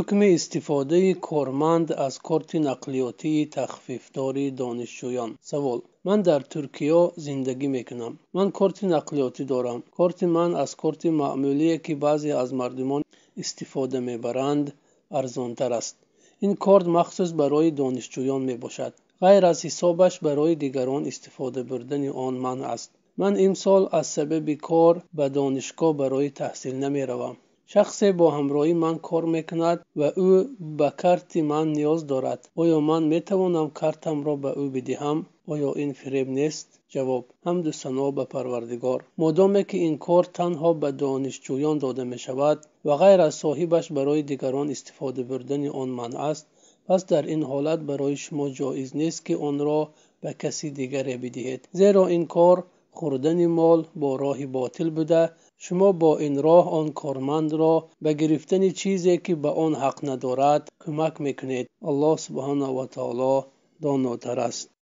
ҳукми истифодаи корманд аз корти нақлиётии тахфифдори донишҷӯён савол ман дар туркиё зиндагӣ мекунам ман корти нақлиётӣ дорам корти ман аз корти маъмулие ки баъзе аз мардумон истифода мебаранд арзонтар аст ин корт махсус барои донишҷӯён мебошад ғайр аз ҳисобаш барои дигарон истифода бурдани он манъ аст ман имсол аз сабаби кор ба донишгоҳ барои таҳсил намеравам шахсе бо ҳамроҳи ман кор мекунад ва ӯ ба карти ман ниёз дорад оё ман метавонам картамро ба ӯ бидиҳам оё ин фиреб нест ҷавоб ҳамду сано ба парвардигор модоме ки ин кор танҳо ба донишҷӯён дода мешавад ва ғайр аз соҳибаш барои дигарон истифода бурдани он манъ аст пас дар ин ҳолат барои шумо ҷоиз нест ки онро ба каси дигаре бидиҳед зеро ин кор хӯрдани мол бо роҳи ботил буда шумо бо ин роҳ он кормандро ба гирифтани чизе ки ба он ҳақ надорад кӯмак мекунед аллоҳ субҳанаҳу ва таоло донотар аст